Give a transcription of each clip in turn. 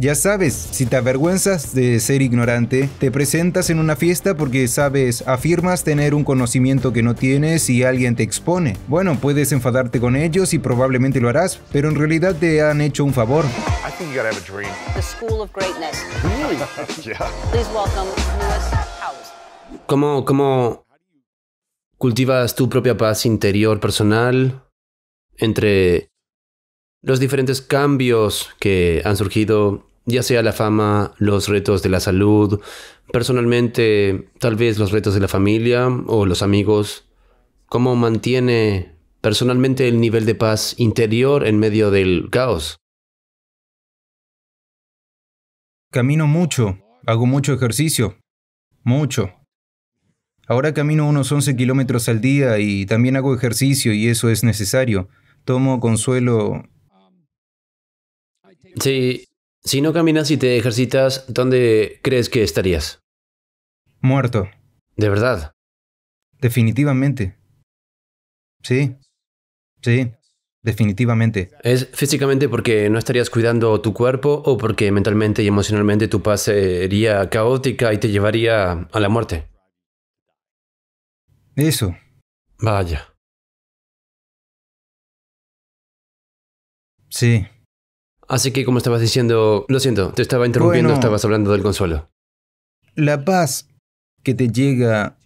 Ya sabes, si te avergüenzas de ser ignorante, te presentas en una fiesta porque sabes, afirmas tener un conocimiento que no tienes y alguien te expone. Bueno, puedes enfadarte con ellos y probablemente lo harás, pero en realidad te han hecho un favor. ¿Cómo, ¿Cómo cultivas tu propia paz interior personal entre los diferentes cambios que han surgido ya sea la fama, los retos de la salud, personalmente tal vez los retos de la familia o los amigos, cómo mantiene personalmente el nivel de paz interior en medio del caos. Camino mucho, hago mucho ejercicio, mucho. Ahora camino unos 11 kilómetros al día y también hago ejercicio y eso es necesario. Tomo consuelo. Sí, si no caminas y te ejercitas, ¿dónde crees que estarías? Muerto. ¿De verdad? Definitivamente. Sí. Sí. Definitivamente. ¿Es físicamente porque no estarías cuidando tu cuerpo o porque mentalmente y emocionalmente tu paz sería caótica y te llevaría a la muerte? Eso. Vaya. Sí. Así que, como estabas diciendo, lo siento, te estaba interrumpiendo, estabas hablando del consuelo. La paz que te llega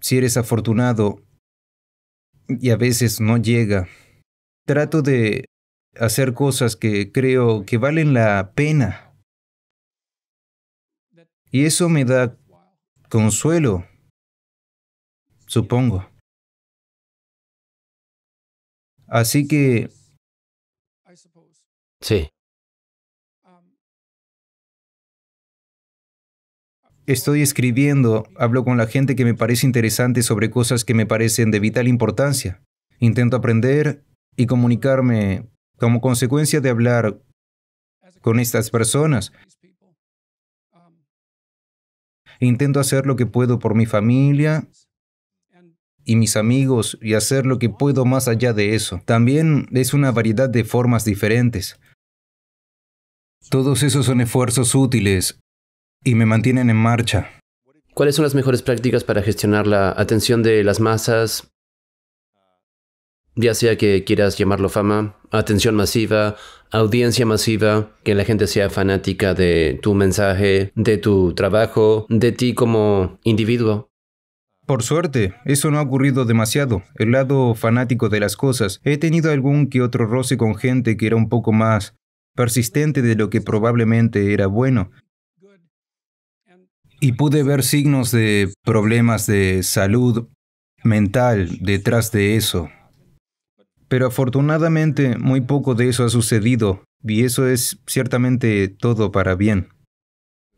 si eres afortunado y a veces no llega. Trato de hacer cosas que creo que valen la pena. Y eso me da consuelo, supongo. Así que... Sí. Estoy escribiendo, hablo con la gente que me parece interesante sobre cosas que me parecen de vital importancia. Intento aprender y comunicarme como consecuencia de hablar con estas personas. Intento hacer lo que puedo por mi familia y mis amigos y hacer lo que puedo más allá de eso. También es una variedad de formas diferentes. Todos esos son esfuerzos útiles y me mantienen en marcha. ¿Cuáles son las mejores prácticas para gestionar la atención de las masas? Ya sea que quieras llamarlo fama, atención masiva, audiencia masiva, que la gente sea fanática de tu mensaje, de tu trabajo, de ti como individuo. Por suerte, eso no ha ocurrido demasiado. El lado fanático de las cosas, he tenido algún que otro roce con gente que era un poco más persistente de lo que probablemente era bueno, y pude ver signos de problemas de salud mental detrás de eso. Pero afortunadamente muy poco de eso ha sucedido y eso es ciertamente todo para bien.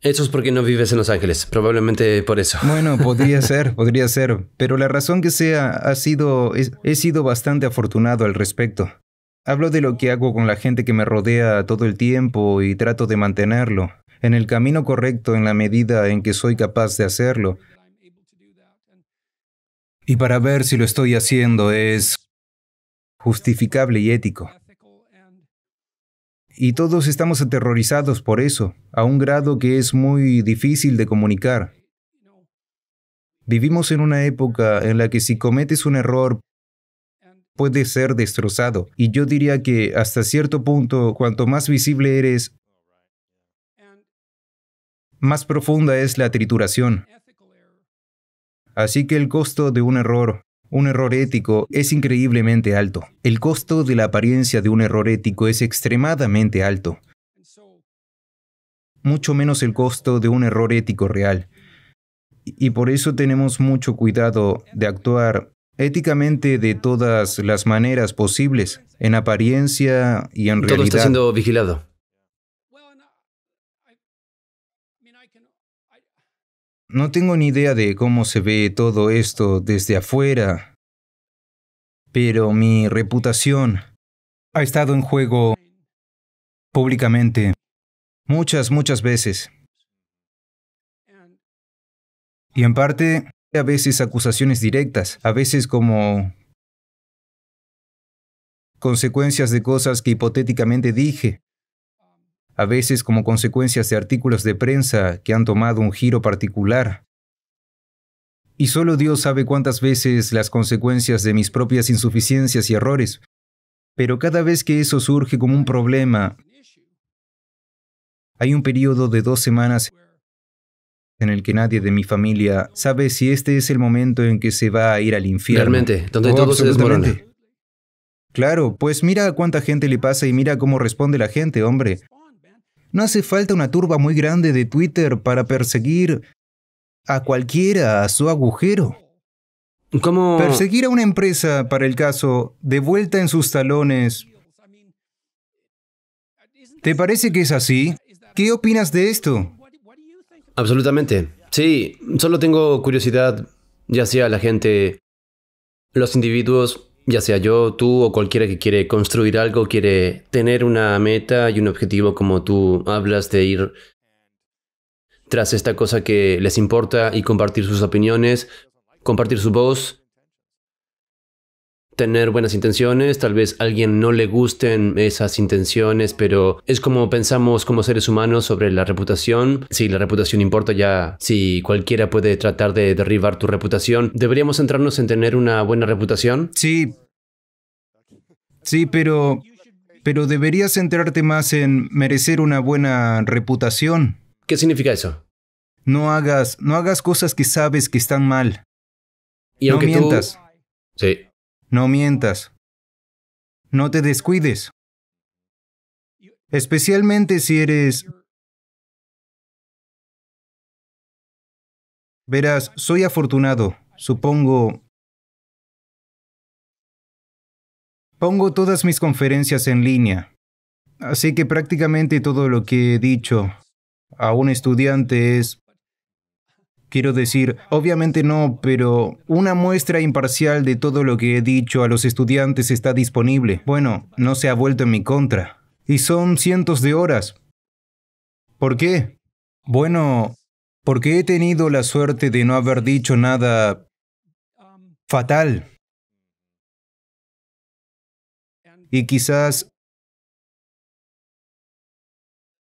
Eso es porque no vives en Los Ángeles, probablemente por eso. Bueno, podría ser, podría ser, pero la razón que sea ha sido he sido bastante afortunado al respecto. Hablo de lo que hago con la gente que me rodea todo el tiempo y trato de mantenerlo en el camino correcto en la medida en que soy capaz de hacerlo. Y para ver si lo estoy haciendo es justificable y ético. Y todos estamos aterrorizados por eso, a un grado que es muy difícil de comunicar. Vivimos en una época en la que si cometes un error puede ser destrozado. Y yo diría que hasta cierto punto, cuanto más visible eres, más profunda es la trituración. Así que el costo de un error, un error ético, es increíblemente alto. El costo de la apariencia de un error ético es extremadamente alto. Mucho menos el costo de un error ético real. Y por eso tenemos mucho cuidado de actuar éticamente de todas las maneras posibles, en apariencia y en realidad. Todo está siendo vigilado. No tengo ni idea de cómo se ve todo esto desde afuera, pero mi reputación ha estado en juego públicamente muchas, muchas veces. Y en parte, a veces acusaciones directas, a veces como consecuencias de cosas que hipotéticamente dije a veces como consecuencias de artículos de prensa que han tomado un giro particular. Y solo Dios sabe cuántas veces las consecuencias de mis propias insuficiencias y errores. Pero cada vez que eso surge como un problema, hay un periodo de dos semanas en el que nadie de mi familia sabe si este es el momento en que se va a ir al infierno. Realmente, donde todo se desmorona. Claro, pues mira a cuánta gente le pasa y mira cómo responde la gente, hombre. No hace falta una turba muy grande de Twitter para perseguir a cualquiera a su agujero. ¿Cómo? Perseguir a una empresa, para el caso, de vuelta en sus talones. ¿Te parece que es así? ¿Qué opinas de esto? Absolutamente. Sí, solo tengo curiosidad, ya sea la gente, los individuos ya sea yo, tú o cualquiera que quiere construir algo, quiere tener una meta y un objetivo como tú hablas de ir tras esta cosa que les importa y compartir sus opiniones, compartir su voz tener buenas intenciones, tal vez a alguien no le gusten esas intenciones, pero es como pensamos como seres humanos sobre la reputación. Si la reputación importa ya, si cualquiera puede tratar de derribar tu reputación, ¿deberíamos centrarnos en tener una buena reputación? Sí. Sí, pero... Pero deberías centrarte más en merecer una buena reputación. ¿Qué significa eso? No hagas, no hagas cosas que sabes que están mal. Y no aunque mientas. Sí. No mientas. No te descuides. Especialmente si eres... Verás, soy afortunado. Supongo... Pongo todas mis conferencias en línea. Así que prácticamente todo lo que he dicho a un estudiante es Quiero decir, obviamente no, pero una muestra imparcial de todo lo que he dicho a los estudiantes está disponible. Bueno, no se ha vuelto en mi contra. Y son cientos de horas. ¿Por qué? Bueno, porque he tenido la suerte de no haber dicho nada fatal. Y quizás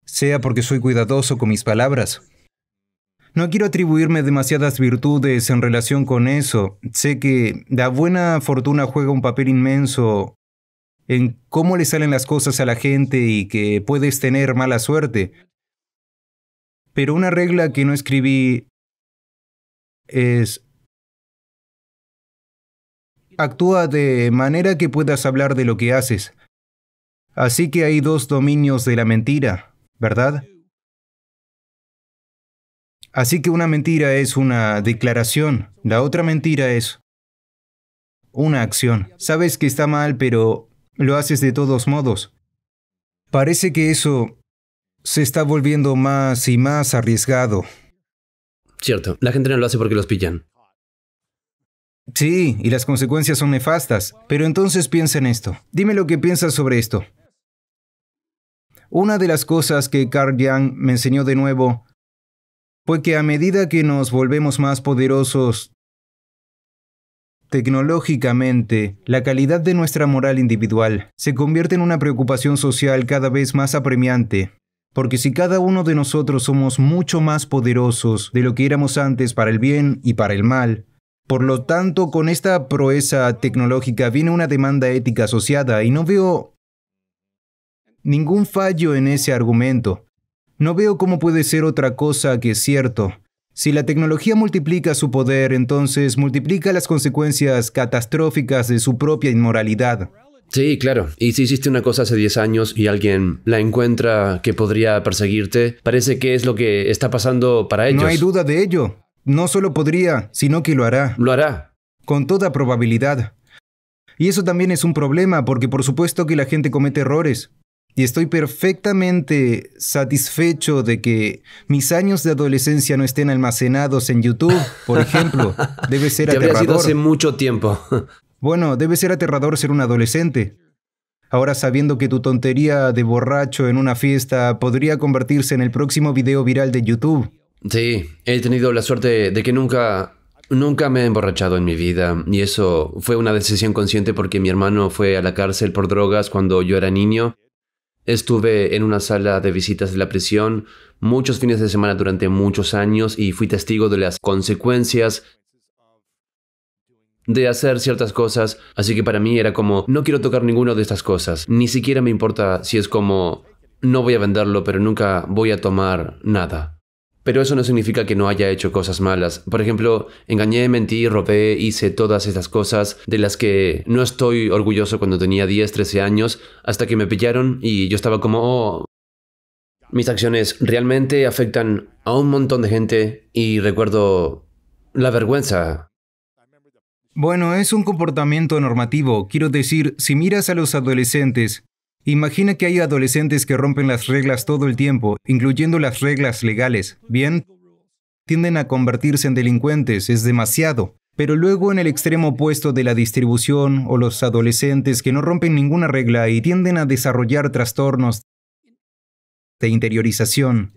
sea porque soy cuidadoso con mis palabras. No quiero atribuirme demasiadas virtudes en relación con eso. Sé que la buena fortuna juega un papel inmenso en cómo le salen las cosas a la gente y que puedes tener mala suerte. Pero una regla que no escribí es... Actúa de manera que puedas hablar de lo que haces. Así que hay dos dominios de la mentira, ¿verdad? Así que una mentira es una declaración, la otra mentira es una acción. Sabes que está mal, pero lo haces de todos modos. Parece que eso se está volviendo más y más arriesgado. Cierto, la gente no lo hace porque los pillan. Sí, y las consecuencias son nefastas. Pero entonces piensa en esto. Dime lo que piensas sobre esto. Una de las cosas que Carl Jung me enseñó de nuevo que a medida que nos volvemos más poderosos tecnológicamente, la calidad de nuestra moral individual se convierte en una preocupación social cada vez más apremiante. Porque si cada uno de nosotros somos mucho más poderosos de lo que éramos antes para el bien y para el mal, por lo tanto, con esta proeza tecnológica viene una demanda ética asociada y no veo ningún fallo en ese argumento. No veo cómo puede ser otra cosa que es cierto. Si la tecnología multiplica su poder, entonces multiplica las consecuencias catastróficas de su propia inmoralidad. Sí, claro. Y si hiciste una cosa hace 10 años y alguien la encuentra que podría perseguirte, parece que es lo que está pasando para ellos. No hay duda de ello. No solo podría, sino que lo hará. Lo hará. Con toda probabilidad. Y eso también es un problema, porque por supuesto que la gente comete errores. Y estoy perfectamente satisfecho de que mis años de adolescencia no estén almacenados en YouTube, por ejemplo. Debe ser Te Habría Sido hace mucho tiempo. bueno, debe ser aterrador ser un adolescente. Ahora sabiendo que tu tontería de borracho en una fiesta podría convertirse en el próximo video viral de YouTube. Sí, he tenido la suerte de que nunca Nunca me he emborrachado en mi vida y eso fue una decisión consciente porque mi hermano fue a la cárcel por drogas cuando yo era niño Estuve en una sala de visitas de la prisión muchos fines de semana durante muchos años y fui testigo de las consecuencias de hacer ciertas cosas, así que para mí era como, no quiero tocar ninguna de estas cosas, ni siquiera me importa si es como, no voy a venderlo, pero nunca voy a tomar nada. Pero eso no significa que no haya hecho cosas malas. Por ejemplo, engañé, mentí, robé, hice todas esas cosas de las que no estoy orgulloso cuando tenía 10, 13 años, hasta que me pillaron y yo estaba como, oh, mis acciones realmente afectan a un montón de gente y recuerdo la vergüenza. Bueno, es un comportamiento normativo. Quiero decir, si miras a los adolescentes, Imagina que hay adolescentes que rompen las reglas todo el tiempo, incluyendo las reglas legales. Bien, tienden a convertirse en delincuentes, es demasiado. Pero luego en el extremo opuesto de la distribución o los adolescentes que no rompen ninguna regla y tienden a desarrollar trastornos de interiorización,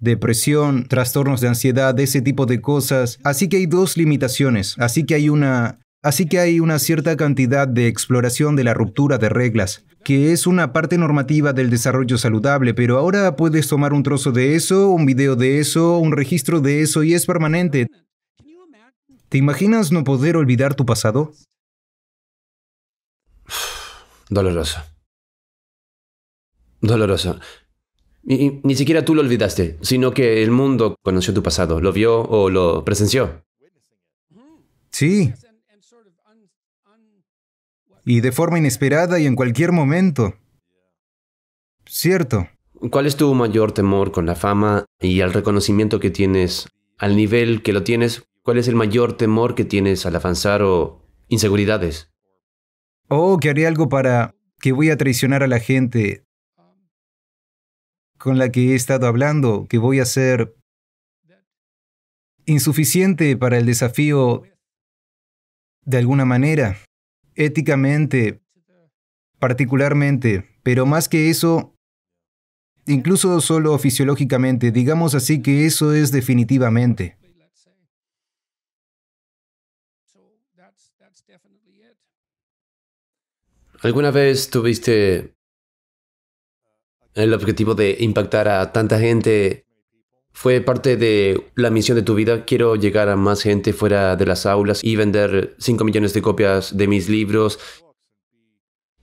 depresión, trastornos de ansiedad, ese tipo de cosas. Así que hay dos limitaciones. Así que hay una Así que hay una cierta cantidad de exploración de la ruptura de reglas, que es una parte normativa del desarrollo saludable, pero ahora puedes tomar un trozo de eso, un video de eso, un registro de eso y es permanente. ¿Te imaginas no poder olvidar tu pasado? Doloroso. Doloroso. ni siquiera tú lo olvidaste, sino que el mundo conoció tu pasado, lo vio o lo presenció. Sí, y de forma inesperada y en cualquier momento. Cierto. ¿Cuál es tu mayor temor con la fama y al reconocimiento que tienes, al nivel que lo tienes? ¿Cuál es el mayor temor que tienes al avanzar o inseguridades? Oh, que haré algo para que voy a traicionar a la gente con la que he estado hablando, que voy a ser insuficiente para el desafío de alguna manera éticamente, particularmente, pero más que eso, incluso solo fisiológicamente, digamos así que eso es definitivamente. ¿Alguna vez tuviste el objetivo de impactar a tanta gente fue parte de la misión de tu vida. Quiero llegar a más gente fuera de las aulas y vender 5 millones de copias de mis libros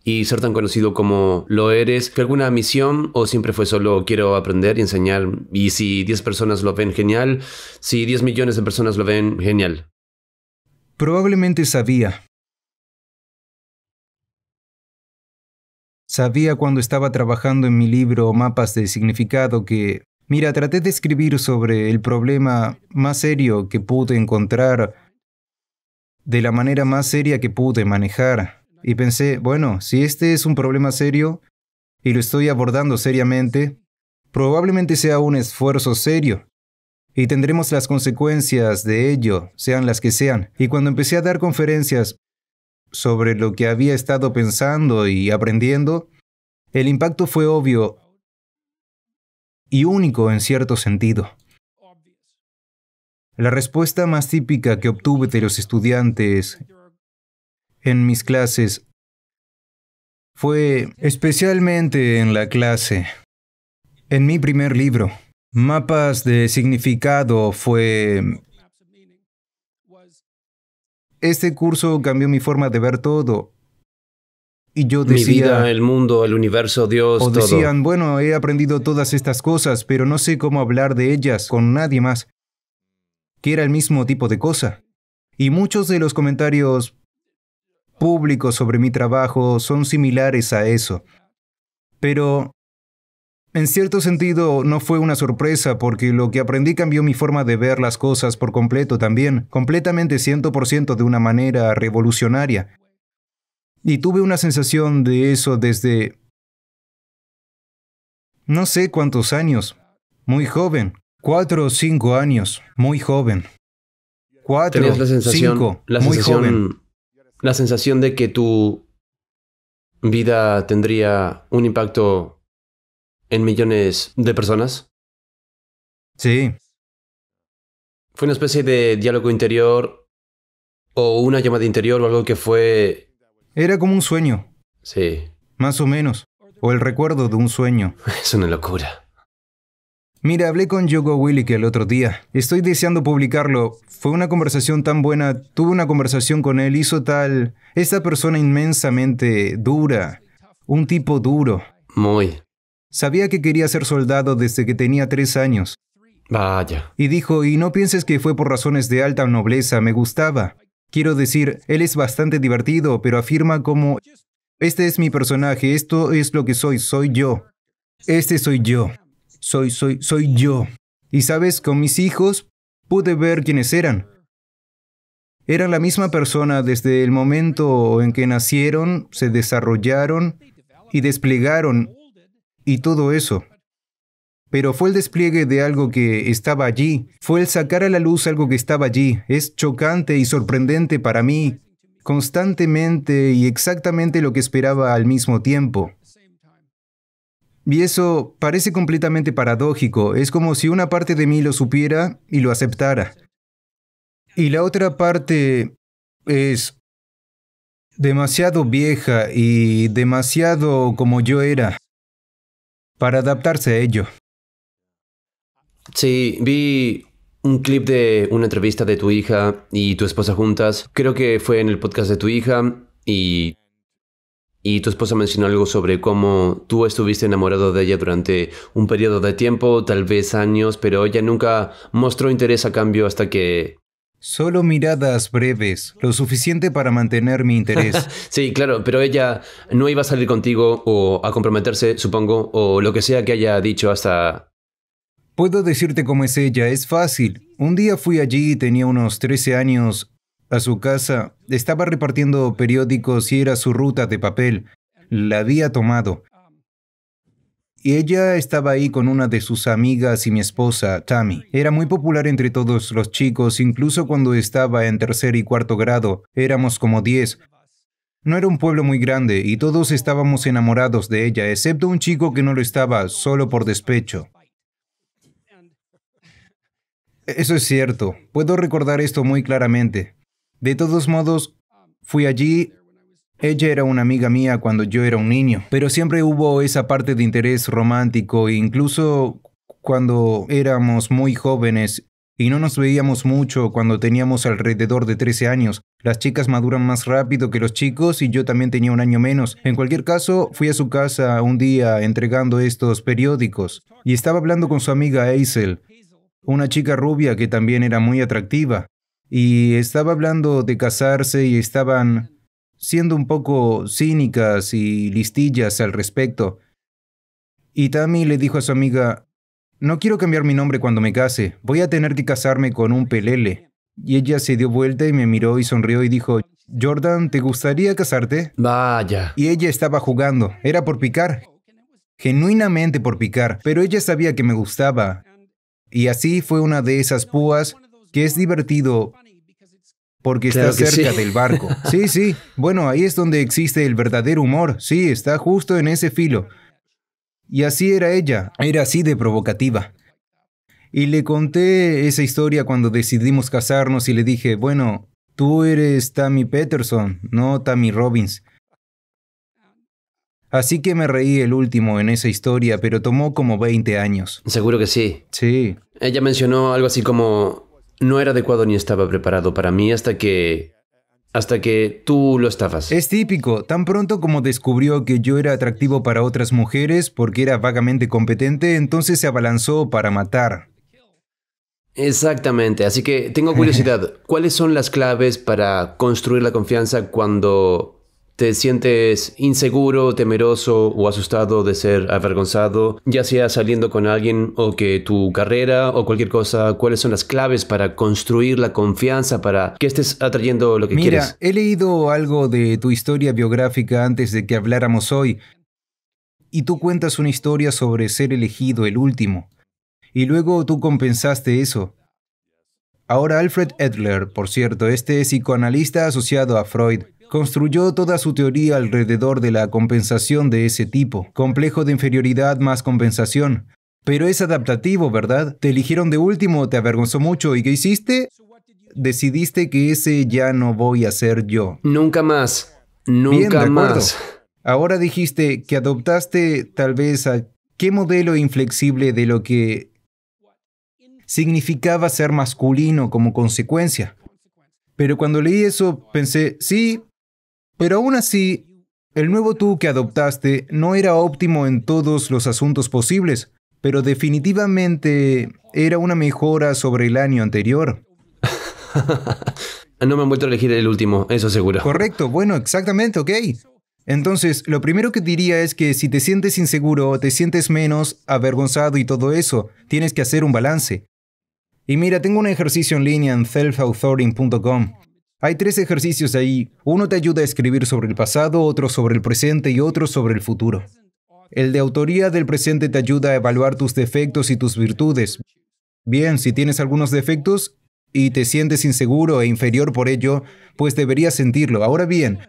y ser tan conocido como lo eres? ¿Fue alguna misión o siempre fue solo quiero aprender y enseñar? Y si 10 personas lo ven, genial. Si 10 millones de personas lo ven, genial. Probablemente sabía. Sabía cuando estaba trabajando en mi libro Mapas de Significado que Mira, traté de escribir sobre el problema más serio que pude encontrar de la manera más seria que pude manejar. Y pensé, bueno, si este es un problema serio y lo estoy abordando seriamente, probablemente sea un esfuerzo serio y tendremos las consecuencias de ello, sean las que sean. Y cuando empecé a dar conferencias sobre lo que había estado pensando y aprendiendo, el impacto fue obvio y único en cierto sentido. La respuesta más típica que obtuve de los estudiantes en mis clases fue especialmente en la clase, en mi primer libro, Mapas de Significado fue... Este curso cambió mi forma de ver todo y yo decía, Mi vida, el mundo, el universo, Dios. O decían, bueno, he aprendido todas estas cosas, pero no sé cómo hablar de ellas con nadie más. Que era el mismo tipo de cosa. Y muchos de los comentarios públicos sobre mi trabajo son similares a eso. Pero, en cierto sentido, no fue una sorpresa porque lo que aprendí cambió mi forma de ver las cosas por completo también, completamente 100% de una manera revolucionaria. Y tuve una sensación de eso desde... No sé cuántos años. Muy joven. Cuatro o cinco años. Muy joven. Cuatro, o cinco. muy joven. La sensación de que tu vida tendría un impacto en millones de personas. Sí. Fue una especie de diálogo interior o una llamada interior o algo que fue era como un sueño. Sí. Más o menos. O el recuerdo de un sueño. Es una locura. Mira, hablé con Yogo Willick el otro día. Estoy deseando publicarlo. Fue una conversación tan buena. Tuve una conversación con él. Hizo tal... Esta persona inmensamente dura. Un tipo duro. Muy. Sabía que quería ser soldado desde que tenía tres años. Vaya. Y dijo, y no pienses que fue por razones de alta nobleza, me gustaba. Quiero decir, él es bastante divertido, pero afirma como, este es mi personaje, esto es lo que soy, soy yo. Este soy yo. Soy, soy, soy yo. Y sabes, con mis hijos pude ver quiénes eran. Eran la misma persona desde el momento en que nacieron, se desarrollaron y desplegaron y todo eso pero fue el despliegue de algo que estaba allí, fue el sacar a la luz algo que estaba allí. Es chocante y sorprendente para mí, constantemente y exactamente lo que esperaba al mismo tiempo. Y eso parece completamente paradójico, es como si una parte de mí lo supiera y lo aceptara. Y la otra parte es demasiado vieja y demasiado como yo era para adaptarse a ello. Sí, vi un clip de una entrevista de tu hija y tu esposa juntas. Creo que fue en el podcast de tu hija y y tu esposa mencionó algo sobre cómo tú estuviste enamorado de ella durante un periodo de tiempo, tal vez años, pero ella nunca mostró interés a cambio hasta que... Solo miradas breves, lo suficiente para mantener mi interés. sí, claro, pero ella no iba a salir contigo o a comprometerse, supongo, o lo que sea que haya dicho hasta Puedo decirte cómo es ella, es fácil. Un día fui allí, tenía unos 13 años, a su casa, estaba repartiendo periódicos y era su ruta de papel. La había tomado. Y ella estaba ahí con una de sus amigas y mi esposa, Tammy. Era muy popular entre todos los chicos, incluso cuando estaba en tercer y cuarto grado, éramos como 10. No era un pueblo muy grande y todos estábamos enamorados de ella, excepto un chico que no lo estaba, solo por despecho. Eso es cierto, puedo recordar esto muy claramente. De todos modos, fui allí, ella era una amiga mía cuando yo era un niño, pero siempre hubo esa parte de interés romántico, e incluso cuando éramos muy jóvenes y no nos veíamos mucho cuando teníamos alrededor de 13 años. Las chicas maduran más rápido que los chicos y yo también tenía un año menos. En cualquier caso, fui a su casa un día entregando estos periódicos y estaba hablando con su amiga Aisel una chica rubia que también era muy atractiva, y estaba hablando de casarse y estaban siendo un poco cínicas y listillas al respecto. Y Tammy le dijo a su amiga, no quiero cambiar mi nombre cuando me case, voy a tener que casarme con un pelele. Y ella se dio vuelta y me miró y sonrió y dijo, Jordan, ¿te gustaría casarte? Vaya. Y ella estaba jugando, era por picar. Genuinamente por picar, pero ella sabía que me gustaba. Y así fue una de esas púas que es divertido porque está cerca del barco. Sí, sí. Bueno, ahí es donde existe el verdadero humor. Sí, está justo en ese filo. Y así era ella. Era así de provocativa. Y le conté esa historia cuando decidimos casarnos y le dije, bueno, tú eres Tammy Peterson, no Tammy Robbins. Así que me reí el último en esa historia, pero tomó como 20 años. Seguro que sí. Sí. Ella mencionó algo así como no era adecuado ni estaba preparado para mí hasta que hasta que tú lo estabas. Es típico, tan pronto como descubrió que yo era atractivo para otras mujeres porque era vagamente competente, entonces se abalanzó para matar. Exactamente, así que tengo curiosidad, ¿cuáles son las claves para construir la confianza cuando te sientes inseguro, temeroso o asustado de ser avergonzado, ya sea saliendo con alguien o que tu carrera o cualquier cosa, cuáles son las claves para construir la confianza, para que estés atrayendo lo que quieres. Mira, he leído algo de tu historia biográfica antes de que habláramos hoy, y tú cuentas una historia sobre ser elegido el último, y luego tú compensaste eso. Ahora Alfred Edler, por cierto, este psicoanalista asociado a Freud, Construyó toda su teoría alrededor de la compensación de ese tipo, complejo de inferioridad más compensación. Pero es adaptativo, ¿verdad? Te eligieron de último, te avergonzó mucho, ¿y qué hiciste? Decidiste que ese ya no voy a ser yo. Nunca más. Nunca más. Ahora dijiste que adoptaste tal vez a qué modelo inflexible de lo que significaba ser masculino como consecuencia. Pero cuando leí eso pensé, sí, pero aún así, el nuevo tú que adoptaste no era óptimo en todos los asuntos posibles, pero definitivamente era una mejora sobre el año anterior. no me han vuelto a elegir el último, eso seguro. Correcto, bueno, exactamente, ok. Entonces, lo primero que diría es que si te sientes inseguro, te sientes menos avergonzado y todo eso, tienes que hacer un balance. Y mira, tengo un ejercicio en línea en selfauthoring.com. Hay tres ejercicios ahí. Uno te ayuda a escribir sobre el pasado, otro sobre el presente y otro sobre el futuro. El de autoría del presente te ayuda a evaluar tus defectos y tus virtudes. Bien, si tienes algunos defectos y te sientes inseguro e inferior por ello, pues deberías sentirlo. Ahora bien,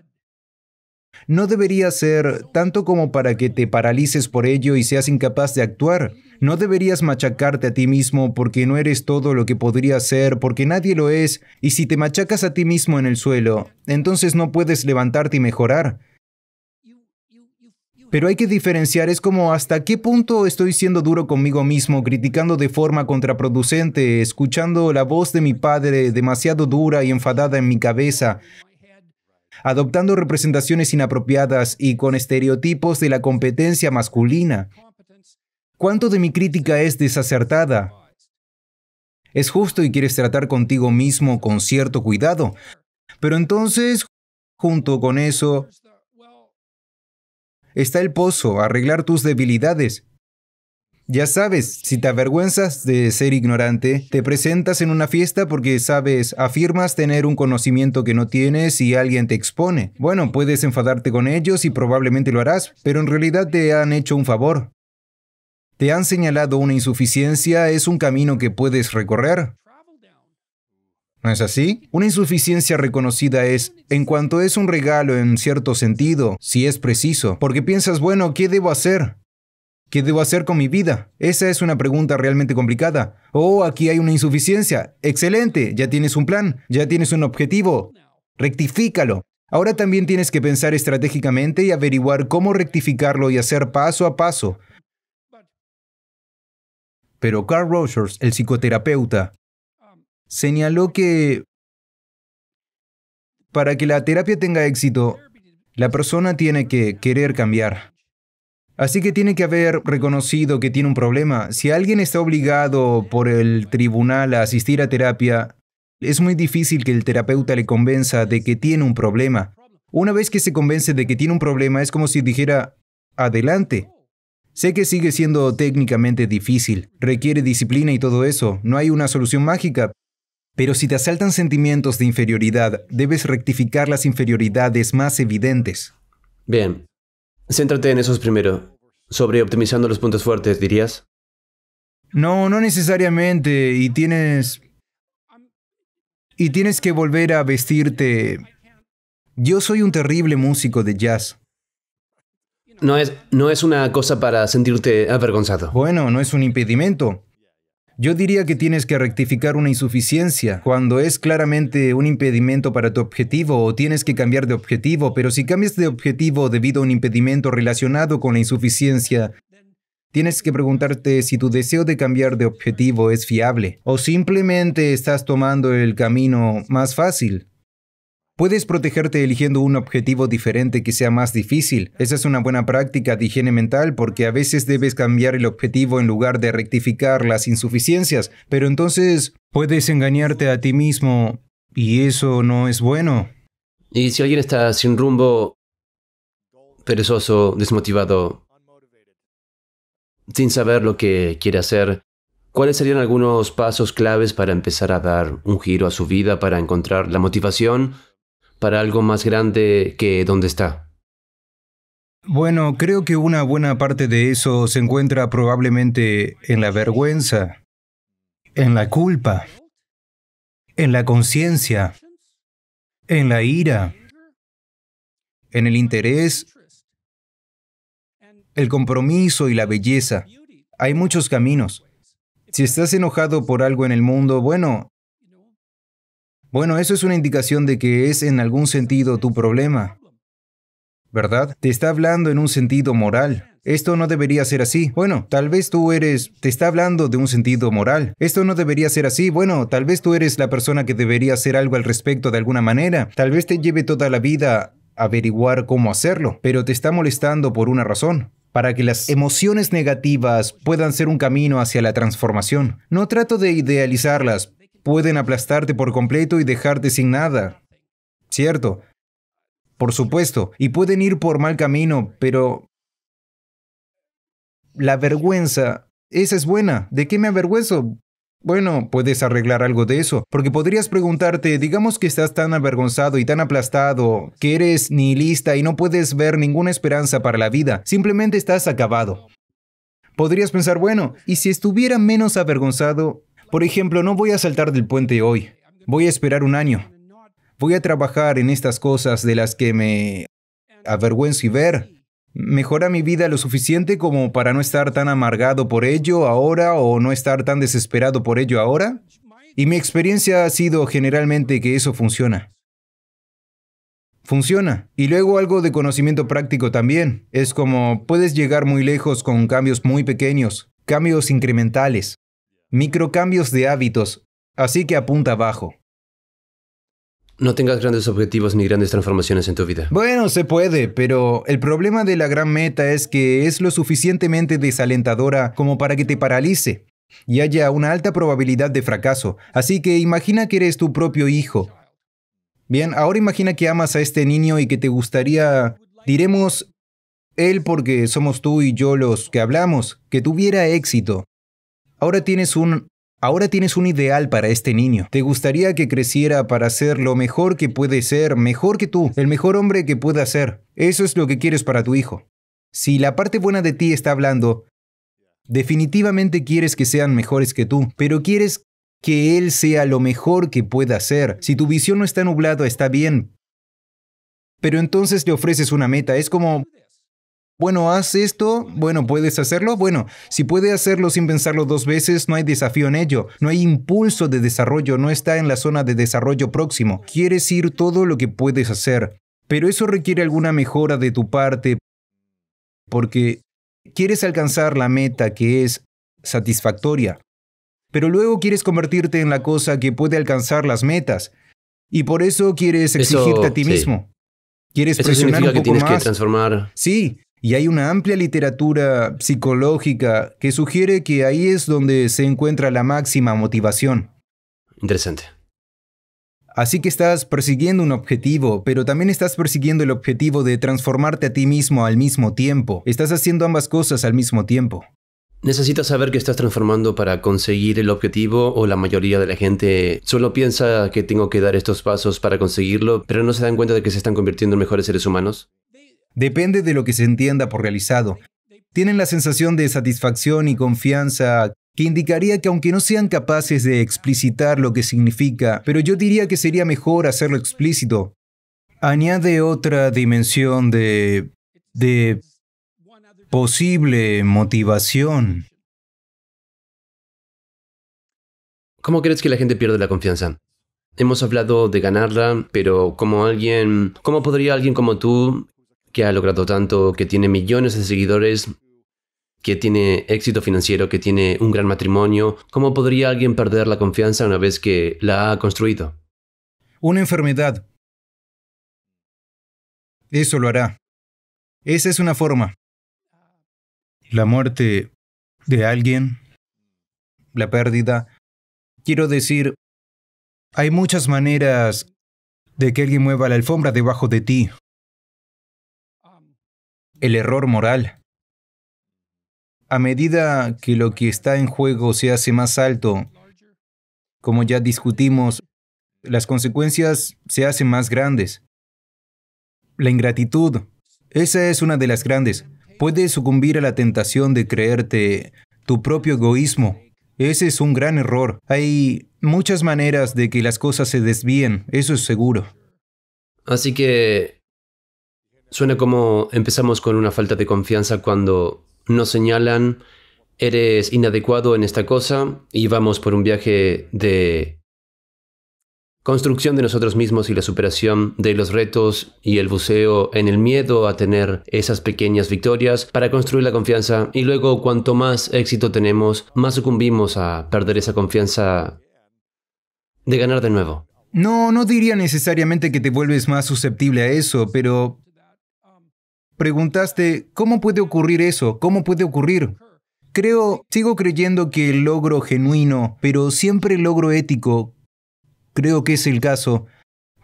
no debería ser tanto como para que te paralices por ello y seas incapaz de actuar. No deberías machacarte a ti mismo porque no eres todo lo que podría ser, porque nadie lo es, y si te machacas a ti mismo en el suelo, entonces no puedes levantarte y mejorar. Pero hay que diferenciar, es como hasta qué punto estoy siendo duro conmigo mismo, criticando de forma contraproducente, escuchando la voz de mi padre demasiado dura y enfadada en mi cabeza, adoptando representaciones inapropiadas y con estereotipos de la competencia masculina. ¿Cuánto de mi crítica es desacertada? Es justo y quieres tratar contigo mismo con cierto cuidado, pero entonces, junto con eso, está el pozo, arreglar tus debilidades. Ya sabes, si te avergüenzas de ser ignorante, te presentas en una fiesta porque sabes, afirmas tener un conocimiento que no tienes y alguien te expone. Bueno, puedes enfadarte con ellos y probablemente lo harás, pero en realidad te han hecho un favor. Te han señalado una insuficiencia, es un camino que puedes recorrer. ¿No es así? Una insuficiencia reconocida es, en cuanto es un regalo en cierto sentido, si es preciso, porque piensas, bueno, ¿qué debo hacer? ¿Qué debo hacer con mi vida? Esa es una pregunta realmente complicada. Oh, aquí hay una insuficiencia. Excelente, ya tienes un plan, ya tienes un objetivo. Rectifícalo. Ahora también tienes que pensar estratégicamente y averiguar cómo rectificarlo y hacer paso a paso. Pero Carl Rogers, el psicoterapeuta, señaló que para que la terapia tenga éxito, la persona tiene que querer cambiar. Así que tiene que haber reconocido que tiene un problema. Si alguien está obligado por el tribunal a asistir a terapia, es muy difícil que el terapeuta le convenza de que tiene un problema. Una vez que se convence de que tiene un problema, es como si dijera, adelante. Sé que sigue siendo técnicamente difícil, requiere disciplina y todo eso, no hay una solución mágica. Pero si te asaltan sentimientos de inferioridad, debes rectificar las inferioridades más evidentes. Bien, Céntrate en esos primero. Sobre optimizando los puntos fuertes, dirías. No, no necesariamente. Y tienes... Y tienes que volver a vestirte... Yo soy un terrible músico de jazz. No es, no es una cosa para sentirte avergonzado. Bueno, no es un impedimento. Yo diría que tienes que rectificar una insuficiencia cuando es claramente un impedimento para tu objetivo o tienes que cambiar de objetivo, pero si cambias de objetivo debido a un impedimento relacionado con la insuficiencia, Tienes que preguntarte si tu deseo de cambiar de objetivo es fiable o simplemente estás tomando el camino más fácil. Puedes protegerte eligiendo un objetivo diferente que sea más difícil. Esa es una buena práctica de higiene mental porque a veces debes cambiar el objetivo en lugar de rectificar las insuficiencias, pero entonces puedes engañarte a ti mismo y eso no es bueno. Y si alguien está sin rumbo, perezoso, desmotivado, sin saber lo que quiere hacer, ¿Cuáles serían algunos pasos claves para empezar a dar un giro a su vida, para encontrar la motivación para algo más grande que donde está? Bueno, creo que una buena parte de eso se encuentra probablemente en la vergüenza, en la culpa, en la conciencia, en la ira, en el interés, el compromiso y la belleza. Hay muchos caminos. Si estás enojado por algo en el mundo, bueno, bueno, eso es una indicación de que es en algún sentido tu problema. ¿Verdad? Te está hablando en un sentido moral. Esto no debería ser así. Bueno, tal vez tú eres... Te está hablando de un sentido moral. Esto no debería ser así. Bueno, tal vez tú eres la persona que debería hacer algo al respecto de alguna manera. Tal vez te lleve toda la vida averiguar cómo hacerlo, pero te está molestando por una razón para que las emociones negativas puedan ser un camino hacia la transformación. No trato de idealizarlas, pueden aplastarte por completo y dejarte sin nada. ¿Cierto? Por supuesto, y pueden ir por mal camino, pero... La vergüenza, esa es buena. ¿De qué me avergüenzo? Bueno, puedes arreglar algo de eso, porque podrías preguntarte, digamos que estás tan avergonzado y tan aplastado, que eres nihilista y no puedes ver ninguna esperanza para la vida, simplemente estás acabado. Podrías pensar, bueno, ¿y si estuviera menos avergonzado por ejemplo, no voy a saltar del puente hoy. Voy a esperar un año. Voy a trabajar en estas cosas de las que me avergüenzo y ver. Mejora mi vida lo suficiente como para no estar tan amargado por ello ahora o no estar tan desesperado por ello ahora. Y mi experiencia ha sido generalmente que eso funciona. Funciona. Y luego algo de conocimiento práctico también. Es como puedes llegar muy lejos con cambios muy pequeños, cambios incrementales. Microcambios de hábitos, así que apunta abajo. No tengas grandes objetivos ni grandes transformaciones en tu vida. Bueno, se puede, pero el problema de la gran meta es que es lo suficientemente desalentadora como para que te paralice y haya una alta probabilidad de fracaso. Así que imagina que eres tu propio hijo. Bien, ahora imagina que amas a este niño y que te gustaría, diremos, él porque somos tú y yo los que hablamos, que tuviera éxito. Ahora tienes un Ahora tienes un ideal para este niño. Te gustaría que creciera para ser lo mejor que puede ser, mejor que tú, el mejor hombre que pueda ser. Eso es lo que quieres para tu hijo. Si la parte buena de ti está hablando, definitivamente quieres que sean mejores que tú, pero quieres que él sea lo mejor que pueda ser. Si tu visión no está nublada, está bien. Pero entonces le ofreces una meta, es como, bueno, haz esto, bueno, puedes hacerlo, bueno, si puede hacerlo sin pensarlo dos veces, no hay desafío en ello, no hay impulso de desarrollo, no está en la zona de desarrollo próximo, quieres ir todo lo que puedes hacer, pero eso requiere alguna mejora de tu parte porque quieres alcanzar la meta que es satisfactoria, pero luego quieres convertirte en la cosa que puede alcanzar las metas y por eso quieres exigirte a ti mismo. Quieres presionar un poco que tienes que transformar. Sí, y hay una amplia literatura psicológica que sugiere que ahí es donde se encuentra la máxima motivación. Interesante. Así que estás persiguiendo un objetivo, pero también estás persiguiendo el objetivo de transformarte a ti mismo al mismo tiempo. Estás haciendo ambas cosas al mismo tiempo. Necesitas saber que estás transformando para conseguir el objetivo o la mayoría de la gente solo piensa que tengo que dar estos pasos para conseguirlo, pero no se dan cuenta de que se están convirtiendo en mejores seres humanos. Depende de lo que se entienda por realizado. Tienen la sensación de satisfacción y confianza que indicaría que aunque no sean capaces de explicitar lo que significa, pero yo diría que sería mejor hacerlo explícito. Añade otra dimensión de... de posible motivación. ¿Cómo crees que la gente pierde la confianza? Hemos hablado de ganarla, pero como alguien, cómo podría alguien como tú que ha logrado tanto, que tiene millones de seguidores, que tiene éxito financiero, que tiene un gran matrimonio, ¿cómo podría alguien perder la confianza una vez que la ha construido? Una enfermedad. Eso lo hará. Esa es una forma. La muerte de alguien, la pérdida. Quiero decir, hay muchas maneras de que alguien mueva la alfombra debajo de ti el error moral. A medida que lo que está en juego se hace más alto, como ya discutimos, las consecuencias se hacen más grandes. La ingratitud, esa es una de las grandes. Puedes sucumbir a la tentación de creerte tu propio egoísmo. Ese es un gran error. Hay muchas maneras de que las cosas se desvíen, eso es seguro. Así que Suena como empezamos con una falta de confianza cuando nos señalan eres inadecuado en esta cosa y vamos por un viaje de construcción de nosotros mismos y la superación de los retos y el buceo en el miedo a tener esas pequeñas victorias para construir la confianza y luego cuanto más éxito tenemos, más sucumbimos a perder esa confianza de ganar de nuevo. No, no diría necesariamente que te vuelves más susceptible a eso, pero Preguntaste, ¿cómo puede ocurrir eso? ¿Cómo puede ocurrir? Creo, sigo creyendo que el logro genuino, pero siempre el logro ético, creo que es el caso.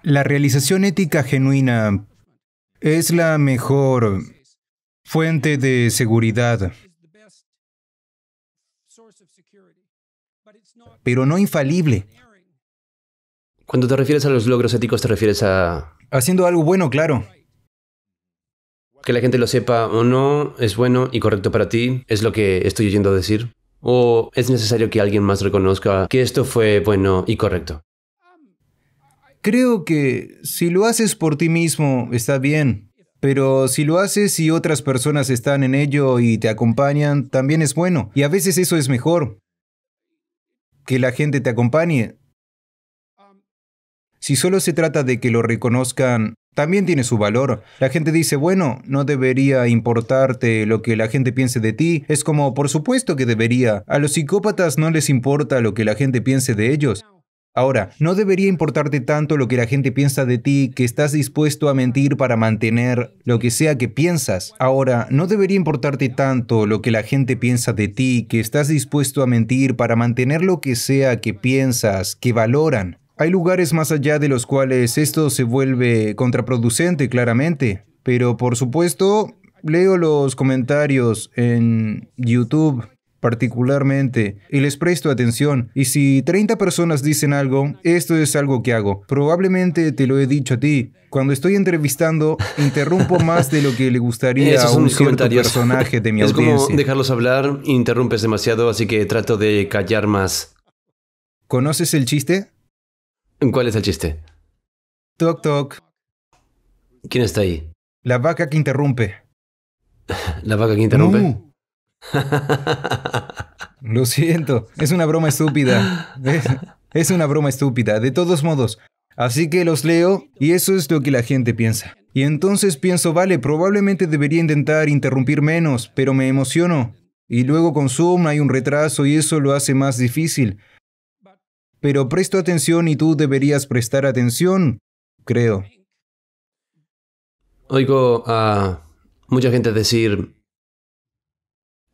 La realización ética genuina es la mejor fuente de seguridad. Pero no infalible. Cuando te refieres a los logros éticos, te refieres a... Haciendo algo bueno, claro que la gente lo sepa o no es bueno y correcto para ti, es lo que estoy yendo a decir. ¿O es necesario que alguien más reconozca que esto fue bueno y correcto? Creo que si lo haces por ti mismo está bien, pero si lo haces y otras personas están en ello y te acompañan, también es bueno. Y a veces eso es mejor. Que la gente te acompañe. Si solo se trata de que lo reconozcan, también tiene su valor. La gente dice, bueno, no debería importarte lo que la gente piense de ti. Es como, por supuesto que debería. A los psicópatas no les importa lo que la gente piense de ellos. Ahora, no debería importarte tanto lo que la gente piensa de ti que estás dispuesto a mentir para mantener lo que sea que piensas. Ahora, no debería importarte tanto lo que la gente piensa de ti que estás dispuesto a mentir para mantener lo que sea que piensas que valoran. Hay lugares más allá de los cuales esto se vuelve contraproducente, claramente. Pero por supuesto, leo los comentarios en YouTube particularmente y les presto atención. Y si 30 personas dicen algo, esto es algo que hago. Probablemente te lo he dicho a ti. Cuando estoy entrevistando, interrumpo más de lo que le gustaría a un cierto personaje de mi audiencia. Es como dejarlos hablar, interrumpes demasiado, así que trato de callar más. ¿Conoces el chiste? ¿Cuál es el chiste? Toc, toc. ¿Quién está ahí? La vaca que interrumpe. ¿La vaca que interrumpe? Lo siento, es una broma estúpida. Es, es una broma estúpida, de todos modos. Así que los leo y eso es lo que la gente piensa. Y entonces pienso, vale, probablemente debería intentar interrumpir menos, pero me emociono. Y luego con Zoom hay un retraso y eso lo hace más difícil pero presto atención y tú deberías prestar atención, creo. Oigo a mucha gente decir,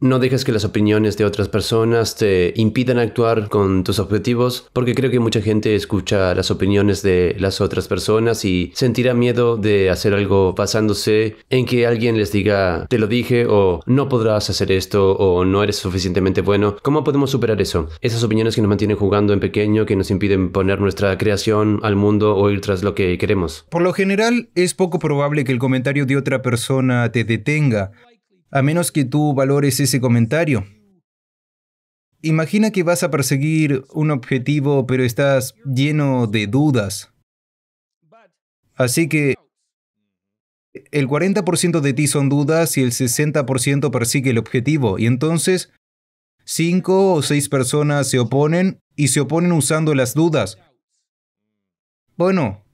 no dejes que las opiniones de otras personas te impidan actuar con tus objetivos, porque creo que mucha gente escucha las opiniones de las otras personas y sentirá miedo de hacer algo basándose en que alguien les diga te lo dije o no podrás hacer esto o no eres suficientemente bueno. ¿Cómo podemos superar eso? Esas opiniones que nos mantienen jugando en pequeño, que nos impiden poner nuestra creación al mundo o ir tras lo que queremos. Por lo general, es poco probable que el comentario de otra persona te detenga a menos que tú valores ese comentario. Imagina que vas a perseguir un objetivo pero estás lleno de dudas. Así que el 40% de ti son dudas y el 60% persigue el objetivo. Y entonces, cinco o seis personas se oponen y se oponen usando las dudas. Bueno,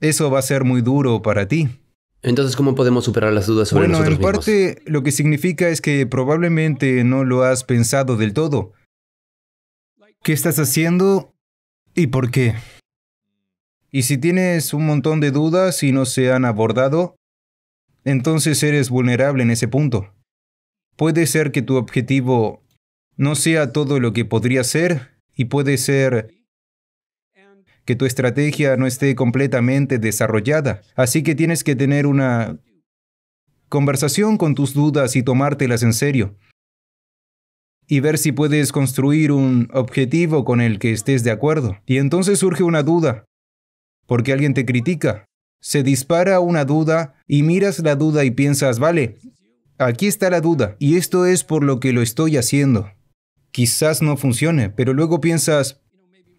eso va a ser muy duro para ti. Entonces, ¿cómo podemos superar las dudas sobre nosotros mismos? Bueno, en parte lo que significa es que probablemente no lo has pensado del todo. ¿Qué estás haciendo y por qué? Y si tienes un montón de dudas y no se han abordado, entonces eres vulnerable en ese punto. Puede ser que tu objetivo no sea todo lo que podría ser y puede ser que tu estrategia no esté completamente desarrollada. Así que tienes que tener una conversación con tus dudas y tomártelas en serio. Y ver si puedes construir un objetivo con el que estés de acuerdo. Y entonces surge una duda, porque alguien te critica. Se dispara una duda y miras la duda y piensas, vale, aquí está la duda, y esto es por lo que lo estoy haciendo. Quizás no funcione, pero luego piensas,